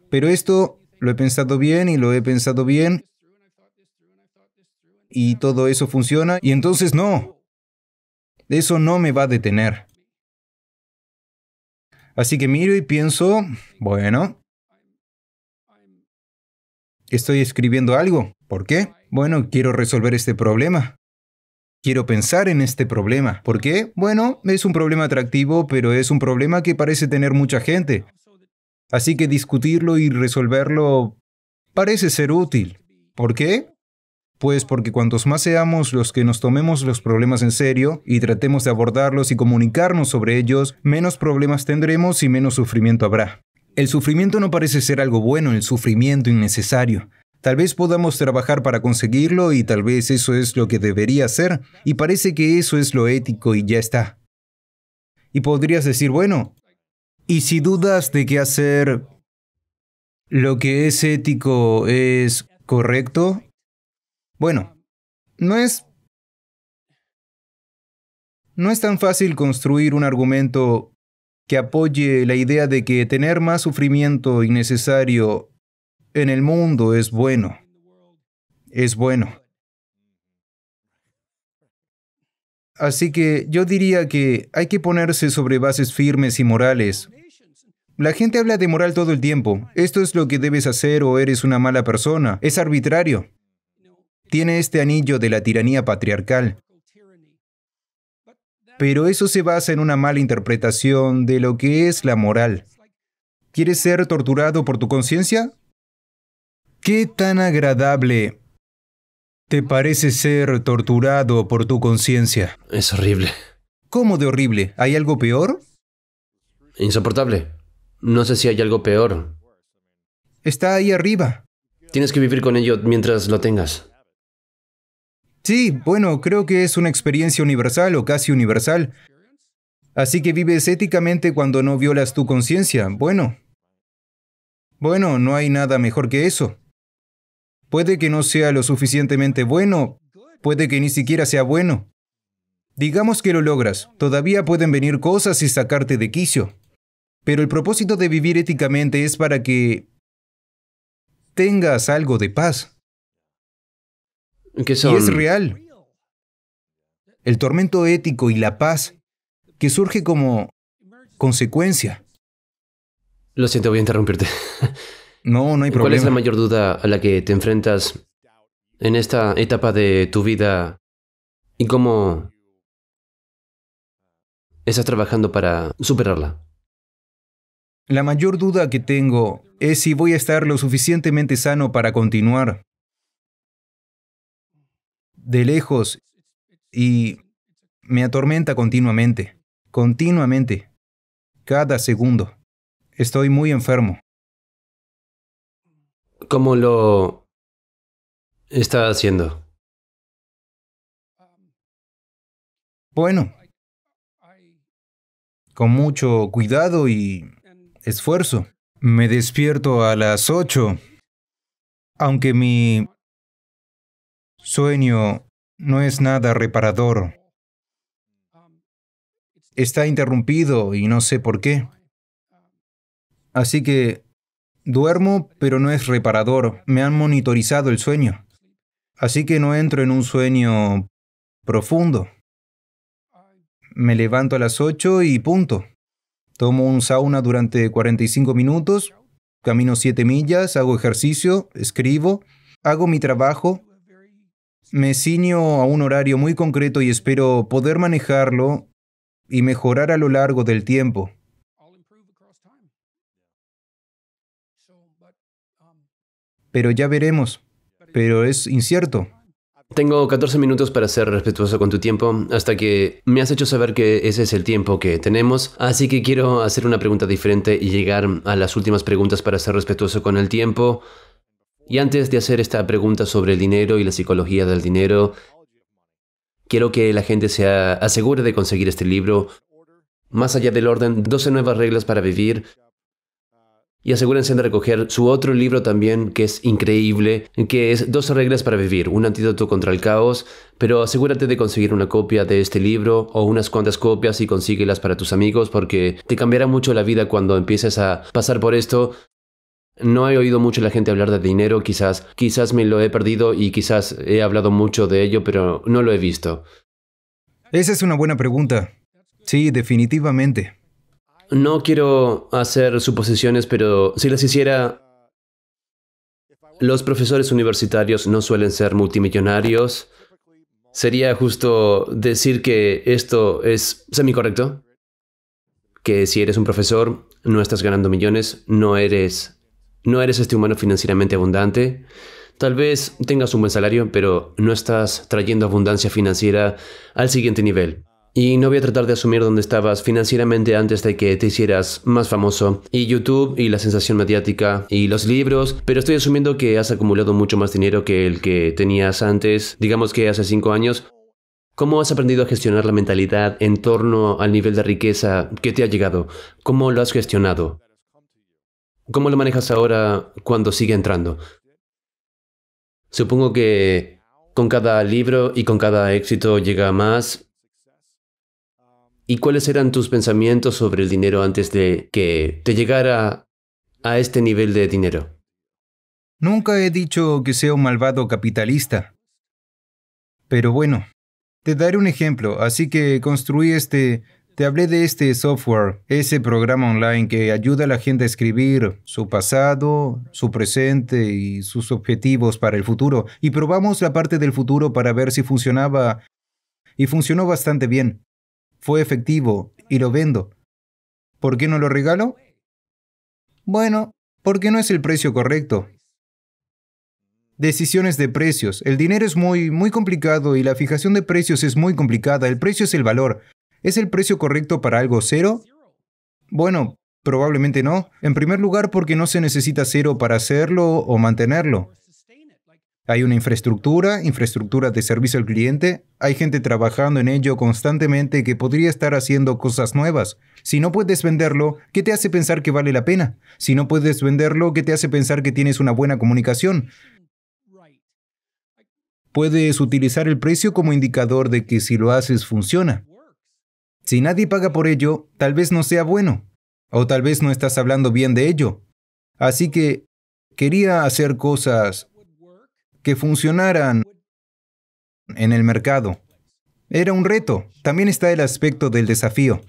pero esto lo he pensado bien y lo he pensado bien y todo eso funciona y entonces no. Eso no me va a detener. Así que miro y pienso, bueno, estoy escribiendo algo. ¿Por qué? Bueno, quiero resolver este problema. Quiero pensar en este problema. ¿Por qué? Bueno, es un problema atractivo, pero es un problema que parece tener mucha gente. Así que discutirlo y resolverlo parece ser útil. ¿Por qué? Pues porque cuantos más seamos los que nos tomemos los problemas en serio y tratemos de abordarlos y comunicarnos sobre ellos, menos problemas tendremos y menos sufrimiento habrá. El sufrimiento no parece ser algo bueno, el sufrimiento innecesario. Tal vez podamos trabajar para conseguirlo y tal vez eso es lo que debería ser y parece que eso es lo ético y ya está. Y podrías decir, bueno, y si dudas de qué hacer, lo que es ético es correcto, bueno, no es... No es tan fácil construir un argumento que apoye la idea de que tener más sufrimiento innecesario en el mundo es bueno. Es bueno. Así que yo diría que hay que ponerse sobre bases firmes y morales la gente habla de moral todo el tiempo. Esto es lo que debes hacer o eres una mala persona. Es arbitrario. Tiene este anillo de la tiranía patriarcal. Pero eso se basa en una mala interpretación de lo que es la moral. ¿Quieres ser torturado por tu conciencia? ¿Qué tan agradable te parece ser torturado por tu conciencia? Es horrible. ¿Cómo de horrible? ¿Hay algo peor? Insoportable. No sé si hay algo peor. Está ahí arriba. Tienes que vivir con ello mientras lo tengas. Sí, bueno, creo que es una experiencia universal o casi universal. Así que vives éticamente cuando no violas tu conciencia. Bueno. Bueno, no hay nada mejor que eso. Puede que no sea lo suficientemente bueno, puede que ni siquiera sea bueno. Digamos que lo logras, todavía pueden venir cosas y sacarte de quicio. Pero el propósito de vivir éticamente es para que tengas algo de paz. ¿Qué Y es real. El tormento ético y la paz que surge como consecuencia. Lo siento, voy a interrumpirte. No, no hay problema. ¿Cuál es la mayor duda a la que te enfrentas en esta etapa de tu vida y cómo estás trabajando para superarla? La mayor duda que tengo es si voy a estar lo suficientemente sano para continuar. De lejos. Y me atormenta continuamente. Continuamente. Cada segundo. Estoy muy enfermo. ¿Cómo lo está haciendo? Bueno, con mucho cuidado y esfuerzo. Me despierto a las 8. Aunque mi sueño no es nada reparador. Está interrumpido y no sé por qué. Así que duermo, pero no es reparador. Me han monitorizado el sueño. Así que no entro en un sueño profundo. Me levanto a las 8 y punto. Tomo un sauna durante 45 minutos, camino 7 millas, hago ejercicio, escribo, hago mi trabajo. Me ciño a un horario muy concreto y espero poder manejarlo y mejorar a lo largo del tiempo. Pero ya veremos. Pero es incierto. Tengo 14 minutos para ser respetuoso con tu tiempo hasta que me has hecho saber que ese es el tiempo que tenemos, así que quiero hacer una pregunta diferente y llegar a las últimas preguntas para ser respetuoso con el tiempo. Y antes de hacer esta pregunta sobre el dinero y la psicología del dinero, quiero que la gente se asegure de conseguir este libro. Más allá del orden, 12 nuevas reglas para vivir, y asegúrense de recoger su otro libro también, que es increíble, que es Dos reglas para vivir, un antídoto contra el caos, pero asegúrate de conseguir una copia de este libro o unas cuantas copias y consíguelas para tus amigos porque te cambiará mucho la vida cuando empieces a pasar por esto. No he oído mucho la gente hablar de dinero, quizás, quizás me lo he perdido y quizás he hablado mucho de ello, pero no lo he visto. Esa es una buena pregunta. Sí, definitivamente. No quiero hacer suposiciones, pero si las hiciera, los profesores universitarios no suelen ser multimillonarios. ¿Sería justo decir que esto es semicorrecto? Que si eres un profesor, no estás ganando millones, no eres no eres este humano financieramente abundante. Tal vez tengas un buen salario, pero no estás trayendo abundancia financiera al siguiente nivel. Y no voy a tratar de asumir dónde estabas financieramente antes de que te hicieras más famoso. Y YouTube y la sensación mediática y los libros, pero estoy asumiendo que has acumulado mucho más dinero que el que tenías antes, digamos que hace cinco años. ¿Cómo has aprendido a gestionar la mentalidad en torno al nivel de riqueza que te ha llegado? ¿Cómo lo has gestionado? ¿Cómo lo manejas ahora cuando sigue entrando? Supongo que con cada libro y con cada éxito llega más ¿Y cuáles eran tus pensamientos sobre el dinero antes de que te llegara a este nivel de dinero? Nunca he dicho que sea un malvado capitalista. Pero bueno, te daré un ejemplo. Así que construí este, te hablé de este software, ese programa online que ayuda a la gente a escribir su pasado, su presente y sus objetivos para el futuro. Y probamos la parte del futuro para ver si funcionaba. Y funcionó bastante bien fue efectivo y lo vendo. ¿Por qué no lo regalo? Bueno, porque no es el precio correcto. Decisiones de precios. El dinero es muy, muy complicado y la fijación de precios es muy complicada. El precio es el valor. ¿Es el precio correcto para algo cero? Bueno, probablemente no. En primer lugar porque no se necesita cero para hacerlo o mantenerlo. Hay una infraestructura, infraestructura de servicio al cliente, hay gente trabajando en ello constantemente que podría estar haciendo cosas nuevas. Si no puedes venderlo, ¿qué te hace pensar que vale la pena? Si no puedes venderlo, ¿qué te hace pensar que tienes una buena comunicación? Puedes utilizar el precio como indicador de que si lo haces funciona. Si nadie paga por ello, tal vez no sea bueno, o tal vez no estás hablando bien de ello. Así que quería hacer cosas que funcionaran en el mercado. Era un reto. También está el aspecto del desafío.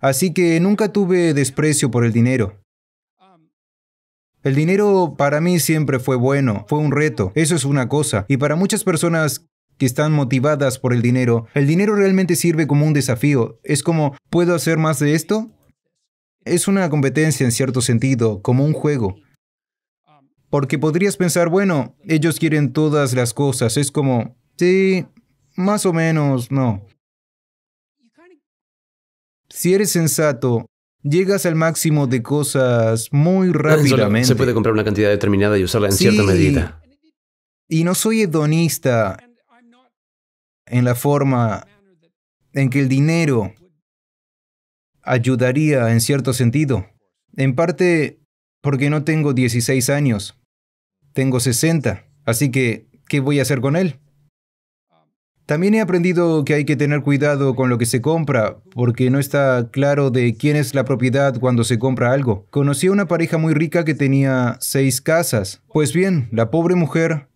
Así que nunca tuve desprecio por el dinero. El dinero para mí siempre fue bueno, fue un reto, eso es una cosa. Y para muchas personas que están motivadas por el dinero, el dinero realmente sirve como un desafío. Es como, ¿puedo hacer más de esto? Es una competencia en cierto sentido, como un juego. Porque podrías pensar, bueno, ellos quieren todas las cosas. Es como, sí, más o menos, no. Si eres sensato, llegas al máximo de cosas muy rápidamente. Se puede comprar una cantidad determinada y usarla en cierta medida. Y no soy hedonista en la forma en que el dinero ayudaría en cierto sentido. En parte porque no tengo 16 años. Tengo 60, así que, ¿qué voy a hacer con él? También he aprendido que hay que tener cuidado con lo que se compra, porque no está claro de quién es la propiedad cuando se compra algo. Conocí a una pareja muy rica que tenía seis casas. Pues bien, la pobre mujer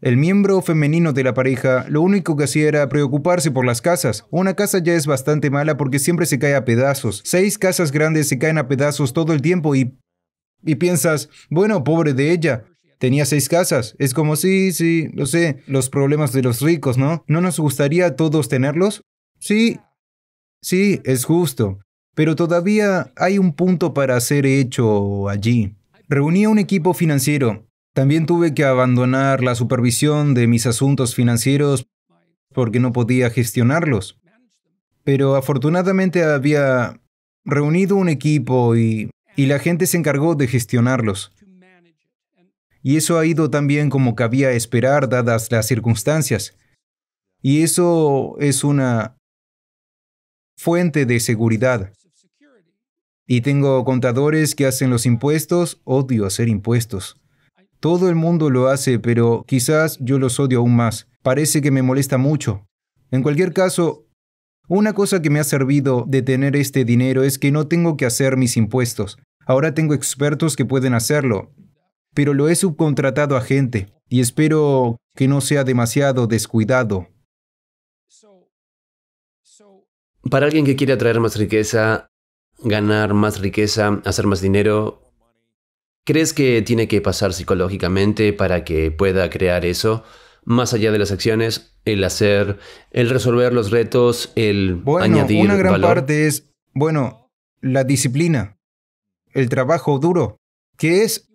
el miembro femenino de la pareja lo único que hacía era preocuparse por las casas. Una casa ya es bastante mala porque siempre se cae a pedazos. Seis casas grandes se caen a pedazos todo el tiempo y... Y piensas, bueno, pobre de ella tenía seis casas. Es como, sí, sí, lo sé, los problemas de los ricos, ¿no? ¿No nos gustaría a todos tenerlos? Sí, sí, es justo. Pero todavía hay un punto para ser hecho allí. Reuní un equipo financiero. También tuve que abandonar la supervisión de mis asuntos financieros porque no podía gestionarlos. Pero afortunadamente había reunido un equipo y la gente se encargó de gestionarlos. Y eso ha ido tan bien como cabía esperar dadas las circunstancias. Y eso es una fuente de seguridad. Y tengo contadores que hacen los impuestos, odio hacer impuestos. Todo el mundo lo hace, pero quizás yo los odio aún más. Parece que me molesta mucho. En cualquier caso, una cosa que me ha servido de tener este dinero es que no tengo que hacer mis impuestos. Ahora tengo expertos que pueden hacerlo pero lo he subcontratado a gente y espero que no sea demasiado descuidado. Para alguien que quiere atraer más riqueza, ganar más riqueza, hacer más dinero, ¿crees que tiene que pasar psicológicamente para que pueda crear eso? Más allá de las acciones, el hacer, el resolver los retos, el bueno, Una gran parte es, bueno, la disciplina, el trabajo duro, que es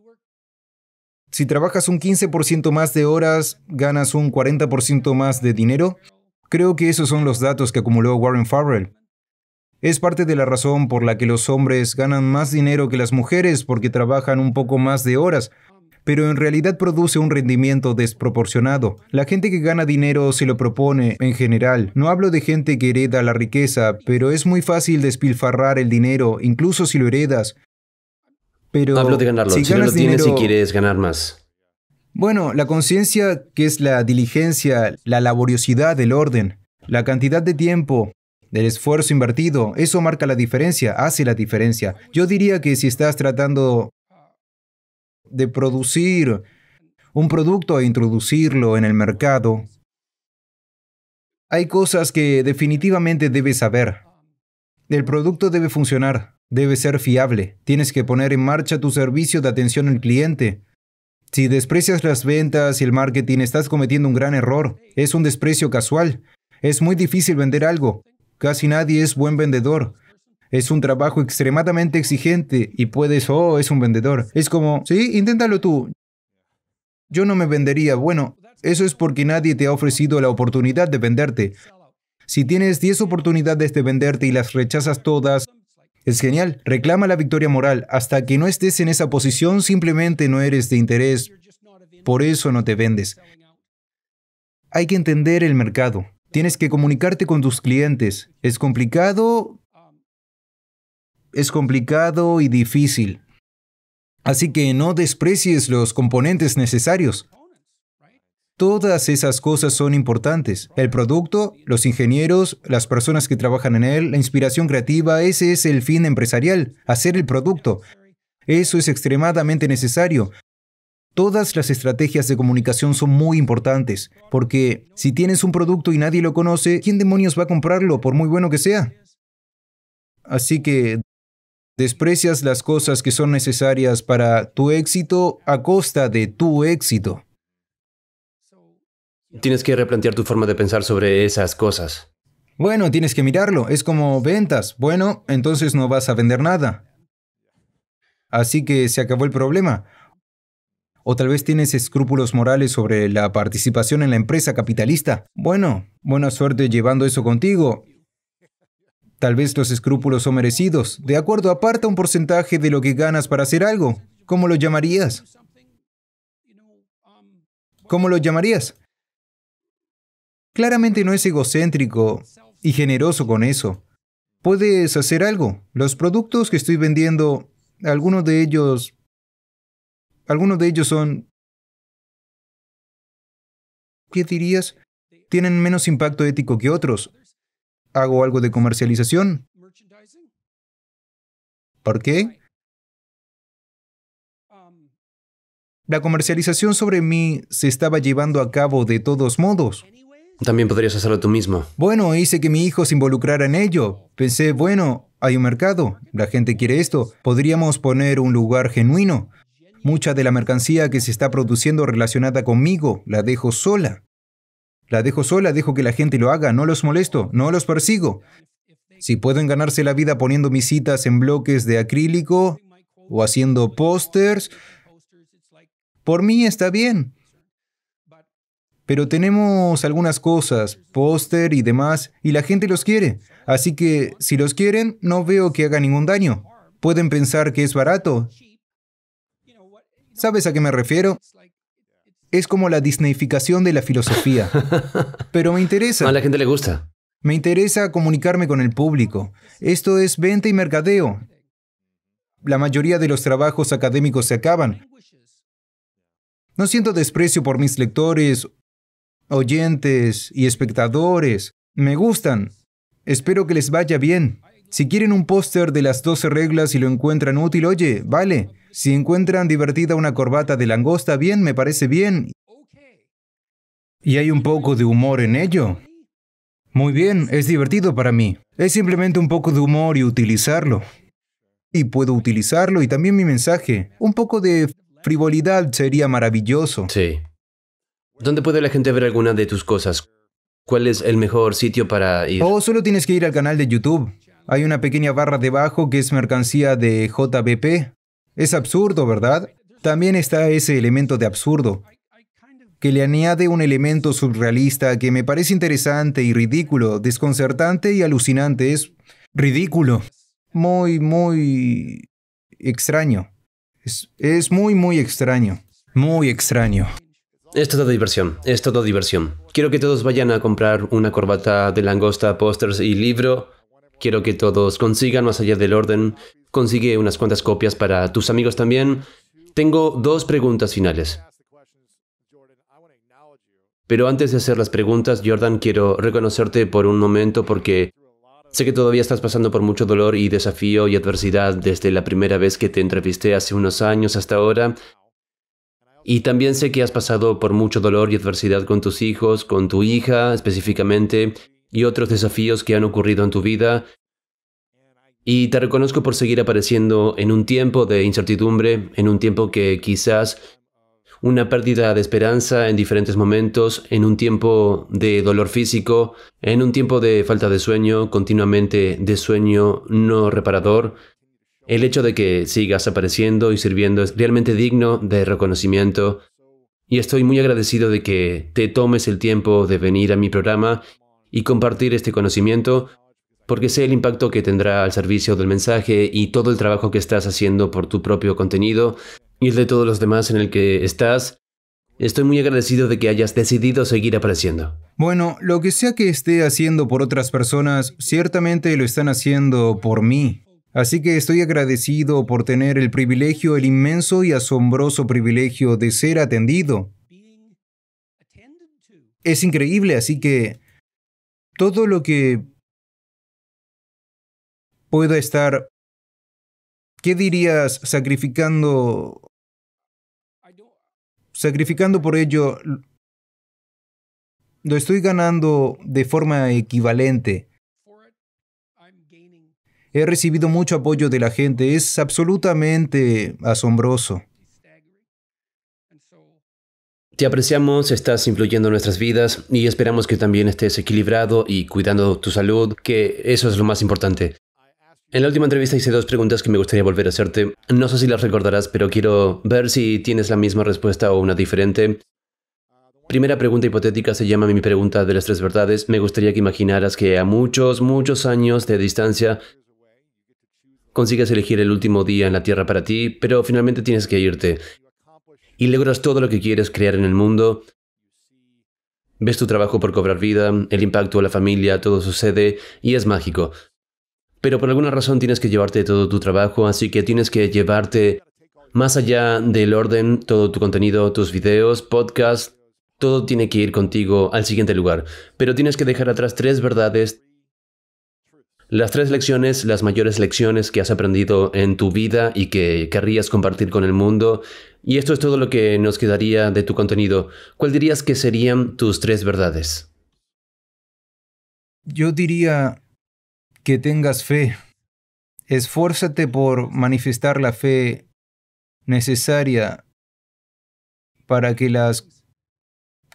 si trabajas un 15% más de horas, ganas un 40% más de dinero. Creo que esos son los datos que acumuló Warren Farrell. Es parte de la razón por la que los hombres ganan más dinero que las mujeres porque trabajan un poco más de horas, pero en realidad produce un rendimiento desproporcionado. La gente que gana dinero se lo propone en general. No hablo de gente que hereda la riqueza, pero es muy fácil despilfarrar el dinero, incluso si lo heredas. Pero Hablo ah, de ganarlo. Si, no lo tienes y quieres ganar más. Bueno, la conciencia, que es la diligencia, la laboriosidad del orden, la cantidad de tiempo, del esfuerzo invertido, eso marca la diferencia, hace la diferencia. Yo diría que si estás tratando de producir un producto e introducirlo en el mercado, hay cosas que definitivamente debes saber. El producto debe funcionar debe ser fiable. Tienes que poner en marcha tu servicio de atención al cliente. Si desprecias las ventas y el marketing, estás cometiendo un gran error. Es un desprecio casual. Es muy difícil vender algo. Casi nadie es buen vendedor. Es un trabajo extremadamente exigente y puedes, oh, es un vendedor. Es como, sí, inténtalo tú. Yo no me vendería. Bueno, eso es porque nadie te ha ofrecido la oportunidad de venderte. Si tienes 10 oportunidades de venderte y las rechazas todas, es genial, reclama la victoria moral. Hasta que no estés en esa posición, simplemente no eres de interés. Por eso no te vendes. Hay que entender el mercado. Tienes que comunicarte con tus clientes. Es complicado. Es complicado y difícil. Así que no desprecies los componentes necesarios. Todas esas cosas son importantes. El producto, los ingenieros, las personas que trabajan en él, la inspiración creativa, ese es el fin empresarial, hacer el producto. Eso es extremadamente necesario. Todas las estrategias de comunicación son muy importantes, porque si tienes un producto y nadie lo conoce, ¿quién demonios va a comprarlo por muy bueno que sea? Así que desprecias las cosas que son necesarias para tu éxito a costa de tu éxito. Tienes que replantear tu forma de pensar sobre esas cosas. Bueno, tienes que mirarlo. Es como ventas. Bueno, entonces no vas a vender nada. Así que se acabó el problema. O tal vez tienes escrúpulos morales sobre la participación en la empresa capitalista. Bueno, buena suerte llevando eso contigo. Tal vez los escrúpulos son merecidos. De acuerdo, aparta un porcentaje de lo que ganas para hacer algo. ¿Cómo lo llamarías? ¿Cómo lo llamarías? Claramente no es egocéntrico y generoso con eso. Puedes hacer algo. Los productos que estoy vendiendo, algunos de ellos... Algunos de ellos son... ¿Qué dirías? Tienen menos impacto ético que otros. Hago algo de comercialización. ¿Por qué? La comercialización sobre mí se estaba llevando a cabo de todos modos. También podrías hacerlo tú mismo. Bueno, hice que mi hijo se involucrara en ello. Pensé, bueno, hay un mercado, la gente quiere esto, podríamos poner un lugar genuino. Mucha de la mercancía que se está produciendo relacionada conmigo, la dejo sola. La dejo sola, dejo que la gente lo haga, no los molesto, no los persigo. Si pueden ganarse la vida poniendo mis citas en bloques de acrílico o haciendo pósters, por mí está bien. Pero tenemos algunas cosas, póster y demás, y la gente los quiere. Así que si los quieren, no veo que haga ningún daño. Pueden pensar que es barato. ¿Sabes a qué me refiero? Es como la disneyficación de la filosofía. Pero me interesa. A la gente le gusta. Me interesa comunicarme con el público. Esto es venta y mercadeo. La mayoría de los trabajos académicos se acaban. No siento desprecio por mis lectores oyentes y espectadores. Me gustan. Espero que les vaya bien. Si quieren un póster de las 12 reglas y lo encuentran útil, oye, vale. Si encuentran divertida una corbata de langosta, bien, me parece bien. Y hay un poco de humor en ello. Muy bien, es divertido para mí. Es simplemente un poco de humor y utilizarlo. Y puedo utilizarlo y también mi mensaje. Un poco de frivolidad sería maravilloso. Sí. ¿Dónde puede la gente ver alguna de tus cosas? ¿Cuál es el mejor sitio para ir? Oh, solo tienes que ir al canal de YouTube. Hay una pequeña barra debajo que es mercancía de JBP. Es absurdo, ¿verdad? También está ese elemento de absurdo, que le añade un elemento surrealista que me parece interesante y ridículo, desconcertante y alucinante. Es ridículo. Muy, muy extraño. Es, es muy, muy extraño. Muy extraño. Es toda diversión, es toda diversión. Quiero que todos vayan a comprar una corbata de langosta, pósters y libro. Quiero que todos consigan más allá del orden. Consigue unas cuantas copias para tus amigos también. Tengo dos preguntas finales. Pero antes de hacer las preguntas, Jordan, quiero reconocerte por un momento porque sé que todavía estás pasando por mucho dolor y desafío y adversidad desde la primera vez que te entrevisté hace unos años hasta ahora y también sé que has pasado por mucho dolor y adversidad con tus hijos, con tu hija específicamente, y otros desafíos que han ocurrido en tu vida. Y te reconozco por seguir apareciendo en un tiempo de incertidumbre, en un tiempo que quizás una pérdida de esperanza en diferentes momentos, en un tiempo de dolor físico, en un tiempo de falta de sueño, continuamente de sueño no reparador, el hecho de que sigas apareciendo y sirviendo es realmente digno de reconocimiento y estoy muy agradecido de que te tomes el tiempo de venir a mi programa y compartir este conocimiento porque sé el impacto que tendrá al servicio del mensaje y todo el trabajo que estás haciendo por tu propio contenido y el de todos los demás en el que estás. Estoy muy agradecido de que hayas decidido seguir apareciendo. Bueno, lo que sea que esté haciendo por otras personas, ciertamente lo están haciendo por mí. Así que estoy agradecido por tener el privilegio, el inmenso y asombroso privilegio de ser atendido. Es increíble, así que todo lo que pueda estar, ¿qué dirías sacrificando? Sacrificando por ello, lo estoy ganando de forma equivalente. He recibido mucho apoyo de la gente, es absolutamente asombroso. Te apreciamos, estás influyendo en nuestras vidas y esperamos que también estés equilibrado y cuidando tu salud, que eso es lo más importante. En la última entrevista hice dos preguntas que me gustaría volver a hacerte. No sé si las recordarás, pero quiero ver si tienes la misma respuesta o una diferente. Primera pregunta hipotética se llama mi pregunta de las tres verdades. Me gustaría que imaginaras que a muchos, muchos años de distancia consigues elegir el último día en la Tierra para ti, pero finalmente tienes que irte. Y logras todo lo que quieres crear en el mundo. Ves tu trabajo por cobrar vida, el impacto a la familia, todo sucede y es mágico. Pero por alguna razón tienes que llevarte todo tu trabajo, así que tienes que llevarte más allá del orden, todo tu contenido, tus videos, podcasts, todo tiene que ir contigo al siguiente lugar. Pero tienes que dejar atrás tres verdades, las tres lecciones, las mayores lecciones que has aprendido en tu vida y que querrías compartir con el mundo. Y esto es todo lo que nos quedaría de tu contenido. ¿Cuál dirías que serían tus tres verdades? Yo diría que tengas fe. Esfuérzate por manifestar la fe necesaria para que las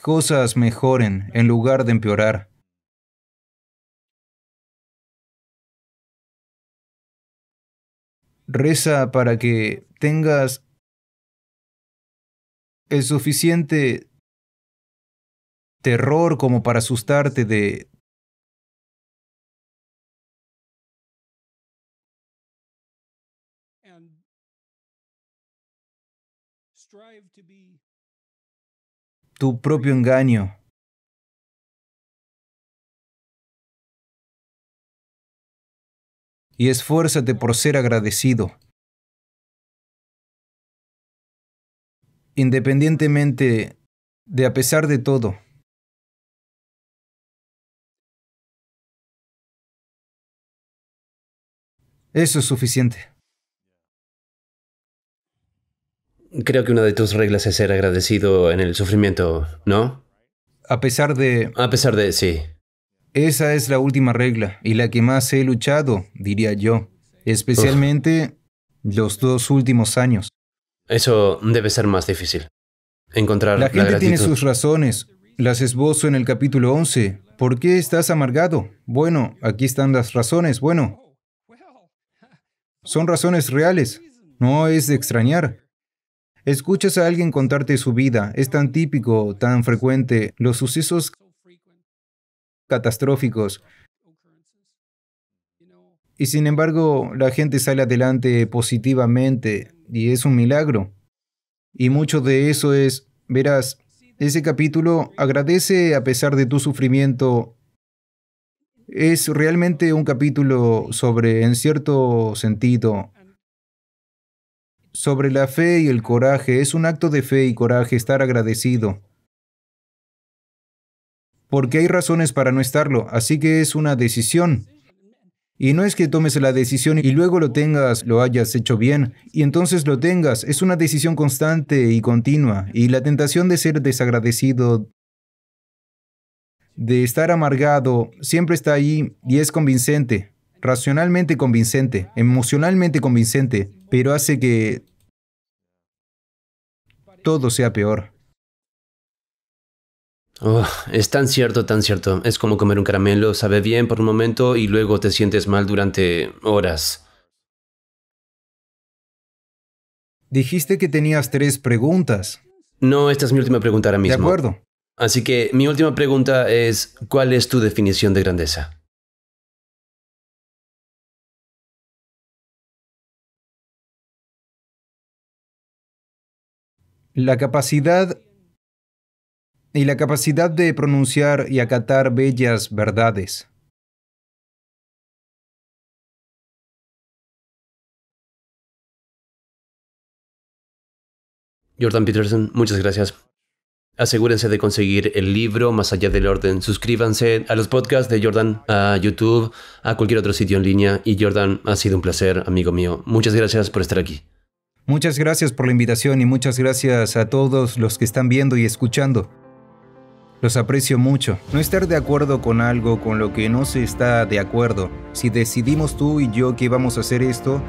cosas mejoren en lugar de empeorar. Reza para que tengas el suficiente terror como para asustarte de tu propio engaño. y esfuérzate por ser agradecido. Independientemente de a pesar de todo. Eso es suficiente. Creo que una de tus reglas es ser agradecido en el sufrimiento, ¿no? A pesar de... A pesar de, sí. Esa es la última regla y la que más he luchado, diría yo, especialmente los dos últimos años. Eso debe ser más difícil. Encontrar la gente tiene sus razones. Las esbozo en el capítulo 11. ¿Por qué estás amargado? Bueno, aquí están las razones. Bueno, son razones reales. No es de extrañar. Escuchas a alguien contarte su vida. Es tan típico, tan frecuente. Los sucesos catastróficos. Y sin embargo, la gente sale adelante positivamente y es un milagro. Y mucho de eso es, verás, ese capítulo agradece a pesar de tu sufrimiento. Es realmente un capítulo sobre, en cierto sentido, sobre la fe y el coraje. Es un acto de fe y coraje estar agradecido porque hay razones para no estarlo, así que es una decisión. Y no es que tomes la decisión y luego lo tengas, lo hayas hecho bien, y entonces lo tengas. Es una decisión constante y continua, y la tentación de ser desagradecido, de estar amargado, siempre está ahí y es convincente, racionalmente convincente, emocionalmente convincente, pero hace que todo sea peor. Oh, es tan cierto, tan cierto. Es como comer un caramelo, sabe bien por un momento y luego te sientes mal durante horas. Dijiste que tenías tres preguntas. No, esta es mi última pregunta ahora mismo. De acuerdo. Así que mi última pregunta es, ¿cuál es tu definición de grandeza? La capacidad y la capacidad de pronunciar y acatar bellas verdades. Jordan Peterson, muchas gracias. Asegúrense de conseguir el libro Más allá del orden. Suscríbanse a los podcasts de Jordan, a YouTube, a cualquier otro sitio en línea. Y Jordan, ha sido un placer, amigo mío. Muchas gracias por estar aquí. Muchas gracias por la invitación y muchas gracias a todos los que están viendo y escuchando. Los aprecio mucho. No estar de acuerdo con algo con lo que no se está de acuerdo. Si decidimos tú y yo que vamos a hacer esto,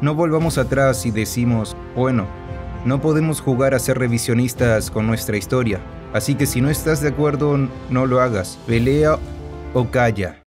no volvamos atrás y decimos, bueno, no podemos jugar a ser revisionistas con nuestra historia. Así que si no estás de acuerdo, no lo hagas. Pelea o calla.